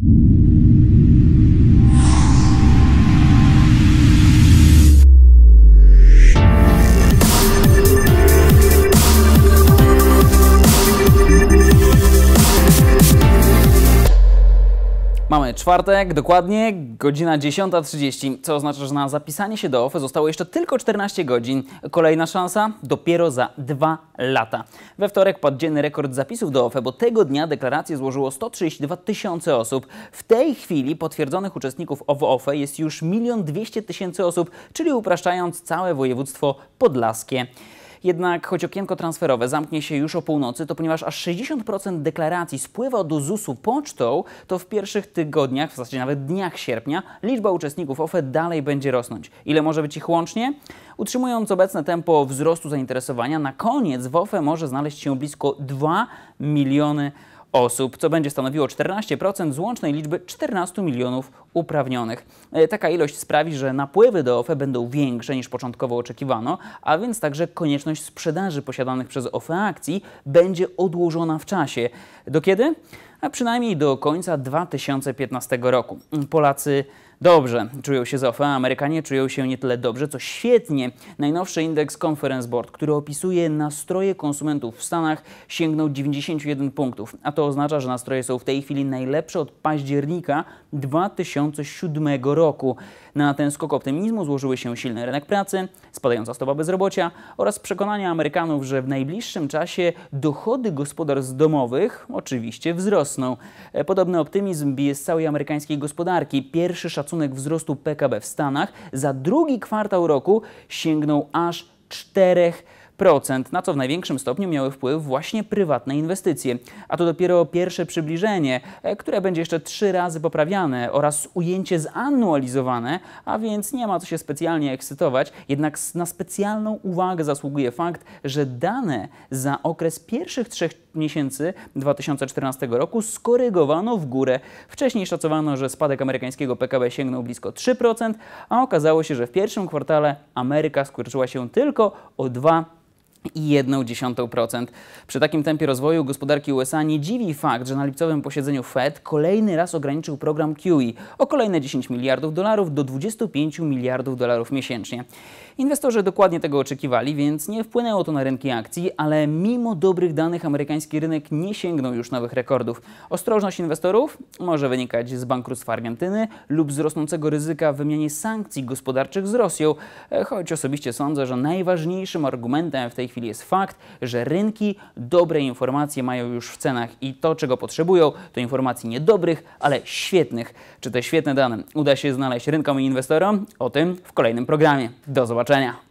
you Mamy czwartek, dokładnie godzina 10.30, co oznacza, że na zapisanie się do OFE zostało jeszcze tylko 14 godzin. Kolejna szansa dopiero za dwa lata. We wtorek padł dzienny rekord zapisów do OFE, bo tego dnia deklarację złożyło 132 tysiące osób. W tej chwili potwierdzonych uczestników OFE jest już 1 200 tysięcy osób, czyli upraszczając całe województwo podlaskie. Jednak choć okienko transferowe zamknie się już o północy, to ponieważ aż 60% deklaracji spływa do ZUS-u pocztą, to w pierwszych tygodniach, w zasadzie nawet dniach sierpnia, liczba uczestników OFE dalej będzie rosnąć. Ile może być ich łącznie? Utrzymując obecne tempo wzrostu zainteresowania, na koniec w OFE może znaleźć się blisko 2 miliony osób, co będzie stanowiło 14% z łącznej liczby 14 milionów uprawnionych. E, taka ilość sprawi, że napływy do OFE będą większe niż początkowo oczekiwano, a więc także konieczność sprzedaży posiadanych przez OFE akcji będzie odłożona w czasie. Do kiedy? A przynajmniej do końca 2015 roku. Polacy dobrze czują się z OFE, a Amerykanie czują się nie tyle dobrze, co świetnie. Najnowszy indeks Conference Board, który opisuje nastroje konsumentów w Stanach, sięgnął 91 punktów, a to oznacza, że nastroje są w tej chwili najlepsze od października 2000 2007 roku. Na ten skok optymizmu złożyły się silny rynek pracy, spadająca stopa bezrobocia oraz przekonania Amerykanów, że w najbliższym czasie dochody gospodarstw domowych oczywiście wzrosną. Podobny optymizm bije z całej amerykańskiej gospodarki. Pierwszy szacunek wzrostu PKB w Stanach za drugi kwartał roku sięgnął aż 4 na co w największym stopniu miały wpływ właśnie prywatne inwestycje. A to dopiero pierwsze przybliżenie, e, które będzie jeszcze trzy razy poprawiane oraz ujęcie zanualizowane, a więc nie ma co się specjalnie ekscytować, jednak na specjalną uwagę zasługuje fakt, że dane za okres pierwszych trzech miesięcy 2014 roku skorygowano w górę. Wcześniej szacowano, że spadek amerykańskiego PKB sięgnął blisko 3%, a okazało się, że w pierwszym kwartale Ameryka skurczyła się tylko o 2% i 1,1%. Przy takim tempie rozwoju gospodarki USA nie dziwi fakt, że na lipcowym posiedzeniu Fed kolejny raz ograniczył program QE o kolejne 10 miliardów dolarów do 25 miliardów dolarów miesięcznie. Inwestorzy dokładnie tego oczekiwali, więc nie wpłynęło to na rynki akcji, ale mimo dobrych danych amerykański rynek nie sięgnął już nowych rekordów. Ostrożność inwestorów może wynikać z bankructwa Argentyny lub z rosnącego ryzyka w wymianie sankcji gospodarczych z Rosją, choć osobiście sądzę, że najważniejszym argumentem w tej tej chwili jest fakt, że rynki dobre informacje mają już w cenach i to, czego potrzebują, to informacji niedobrych, ale świetnych. Czy te świetne dane uda się znaleźć rynkom i inwestorom? O tym w kolejnym programie. Do zobaczenia.